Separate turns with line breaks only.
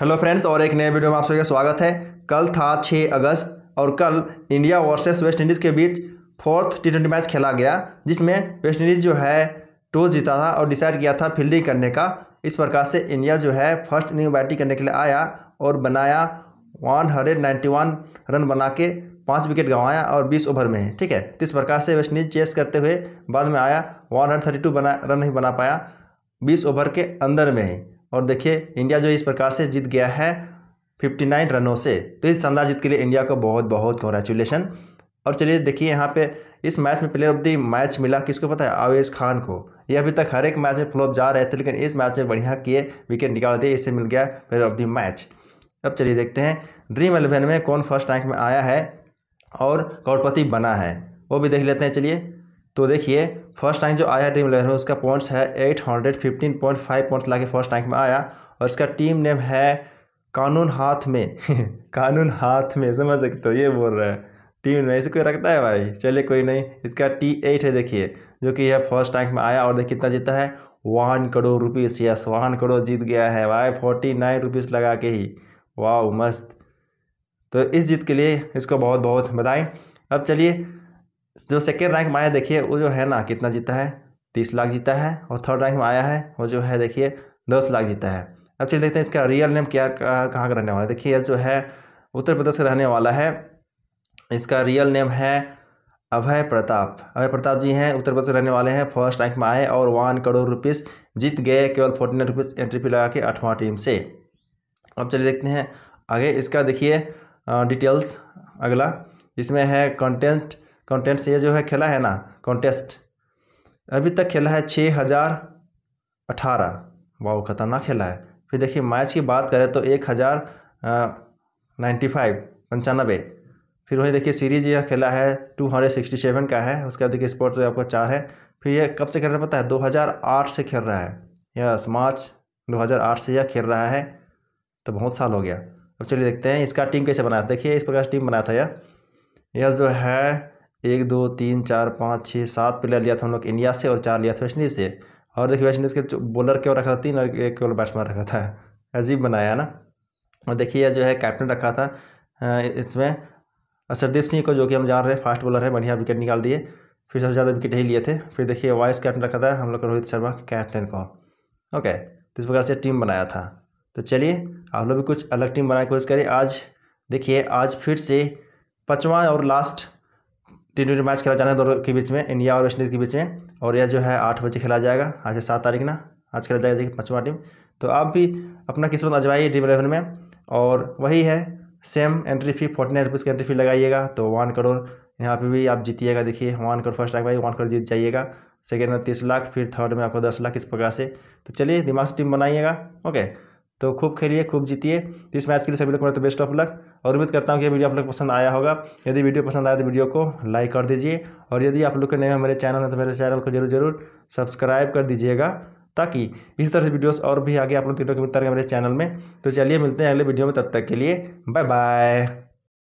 hello friends और एक नए वीडियो में आप सभी का स्वागत है कल था 6 अगस्त और कल इंडिया वर्सेस वेस्ट इंडीज़ के बीच फोर्थ टी ट्वेंटी मैच खेला गया जिसमें वेस्ट इंडीज़ जो है टॉस जीता था और डिसाइड किया था फील्डिंग करने का इस प्रकार से इंडिया जो है फर्स्ट इनिंग बैटिंग करने के लिए आया और बनाया one hundred ninety one run बना के पाँच विकेट गंवाया और बीस ओवर में ठीक है तो इस प्रकार से वेस्ट इंडीज चेस करते हुए बाद में आया वन हंड्रेड थर्टी टू बना रन नहीं बना पाया बीस ओवर के अंदर में ही और देखिए इंडिया जो इस प्रकार से जीत गया है 59 रनों से तो इस शानदार जीत के लिए इंडिया को बहुत बहुत कॉन्ग्रेचुलेसन और चलिए देखिए यहाँ पे इस मैच में प्लेयर ऑफ द मैच मिला किसको पता है आवेश खान को ये अभी तक हर एक मैच में फ्लॉप जा रहे थे लेकिन इस मैच में बढ़िया किए विकेट निकाल दिए इसे मिल गया प्लेयर ऑफ द मैच अब चलिए देखते हैं ड्रीम एलेवन में कौन फर्स्ट रैंक में आया है और करोड़पति बना है वो भी देख लेते हैं चलिए तो देखिए फर्स्ट रैंक जो आया ड्रीम इलेवन है उसका पॉइंट्स है eight hundred fifteen point five points ला के फर्स्ट रैंक में आया और इसका टीम नेम है कानून हाथ में कानून हाथ में समझ सकते हो ये बोल रहा है टीम में इसे कोई रखता है भाई चलिए कोई नहीं इसका टी एट है देखिए जो कि यह फर्स्ट रैंक में आया और देखिए कितना जीता है one crore rupees yes one crore जीत गया है भाई फोर्टी नाइन रुपीज़ लगा के ही वाह मस्त तो इस जीत के लिए इसको बहुत बहुत बधाई अब चलिए जो सेकेंड रैंक में आया देखिए वो जो है ना कितना जीता है तीस लाख जीता है और थर्ड रैंक में आया है वो जो है देखिए दस लाख जीता है अब चलिए देखते हैं इसका रियल नेम क्या कहाँ का रहने वाला है देखिए जो है उत्तर प्रदेश का रहने वाला है इसका रियल नेम है अभय प्रताप अभय प्रताप जी हैं उत्तर प्रदेश रहने वाले हैं फर्स्ट रैंक में आए और वन करोड़ रुपीस जीत गए केवल forty nine rupees entry fee लगा के आठवां टीम से अब चलिए देखते हैं आगे इसका देखिए डिटेल्स अगला इसमें है कंटेंट कॉन्टेस्ट ये जो है खेला है ना कॉन्टेस्ट अभी तक खेला है छः हज़ार अठारह वाह खतरनाक खेला है फिर देखिए मैच की बात करें तो एक हज़ार नाइन्टी फाइव पंचानबे फिर वही देखिए सीरीज यह खेला है टू हंड्रेड सिक्सटी सेवन का है उसके बाद देखिए स्पोर्ट्स आपका चार है फिर यह कब से खेल रहा है पता है दो हज़ार आठ से खेल रहा है यस मार्च दो हज़ार आठ से यह खेल रहा है तो बहुत साल हो गया अब चलिए देखते हैं इसका टीम कैसे बनाया देखिए इस प्रकार से टीम बनाया था यह जो है एक दो तीन चार पाँच छः सात प्लेयर लिया था हम लोग इंडिया से और चार लिया था वेस्ट इंडीज़ से और देखिए वेस्ट इंडीज़ के बॉलर केवल रखा था तीन और एक केवल बैट्समैन रखा था अजीब बनाया ना और देखिए जो है कैप्टन रखा था इसमें सरदीप सिंह को जो कि हम जान रहे हैं फास्ट बॉलर है बढ़िया विकेट निकाल दिए फिर सबसे ज़्यादा विकेट ही लिए थे फिर देखिए वाइस कैप्टन रखा था हम लोग रोहित शर्मा कैप्टन को ओके तो इस प्रकार से टीम बनाया था तो चलिए आप लोग भी कुछ अलग टीम बनाने की कोशिश करिए आज देखिए आज फिर से पाँचवा और लास्ट टी ट्वेंटी मैच खेला जाना है दोनों के बीच में इंडिया और वेस्ट इंडीज़ के बीच में और यह जो है आठ बजे खेला जाएगा आज से सात तारीख ना आज खेला जाएगा पाँचवा टीम तो आप भी अपना किस्मत अजवाइए ड्रीम इलेवन में और वही है same entry fee forty nine rupees की एंट्री फी लगाइएगा तो वन करोड़ यहाँ पे भी आप जीतिएगा देखिए वन करोड़ फर्स्ट रैंक भाई वन करोड़ जीत जाइएगा सेकेंड में तीस लाख फिर थर्ड में आपको दस लाख इस प्रकार से तो चलिए दिमाग से टीम बनाइएगा ओके तो खूब खेलिए खूब जीतिए तो इस मैच के लिए सभी लोग मेरा तो बेस्ट ऑफ लक और उम्मीद करता हूँ कि वीडियो आप लोग पसंद आया होगा यदि वीडियो पसंद आया तो वीडियो को लाइक कर दीजिए और यदि आप लोग के नए हमारे चैनल है तो मेरे चैनल को जरूर जरूर सब्सक्राइब कर दीजिएगा ताकि इसी तरह से वीडियोस और भी आगे आप लोग तीनों के मिलता मेरे चैनल में तो चलिए मिलते हैं अगले वीडियो में तब तक के लिए बाय बाय